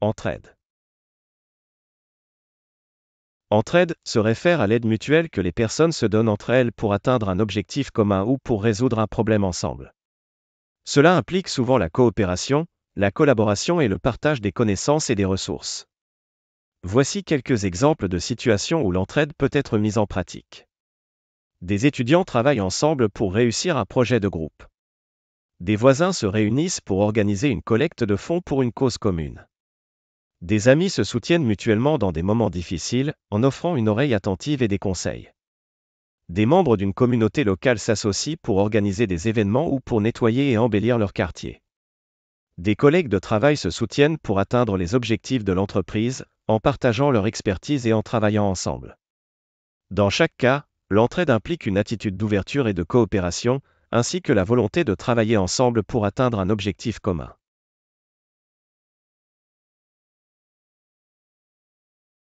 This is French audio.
Entraide. Entraide se réfère à l'aide mutuelle que les personnes se donnent entre elles pour atteindre un objectif commun ou pour résoudre un problème ensemble. Cela implique souvent la coopération, la collaboration et le partage des connaissances et des ressources. Voici quelques exemples de situations où l'entraide peut être mise en pratique. Des étudiants travaillent ensemble pour réussir un projet de groupe. Des voisins se réunissent pour organiser une collecte de fonds pour une cause commune. Des amis se soutiennent mutuellement dans des moments difficiles, en offrant une oreille attentive et des conseils. Des membres d'une communauté locale s'associent pour organiser des événements ou pour nettoyer et embellir leur quartier. Des collègues de travail se soutiennent pour atteindre les objectifs de l'entreprise, en partageant leur expertise et en travaillant ensemble. Dans chaque cas, l'entraide implique une attitude d'ouverture et de coopération, ainsi que la volonté de travailler ensemble pour atteindre un objectif commun.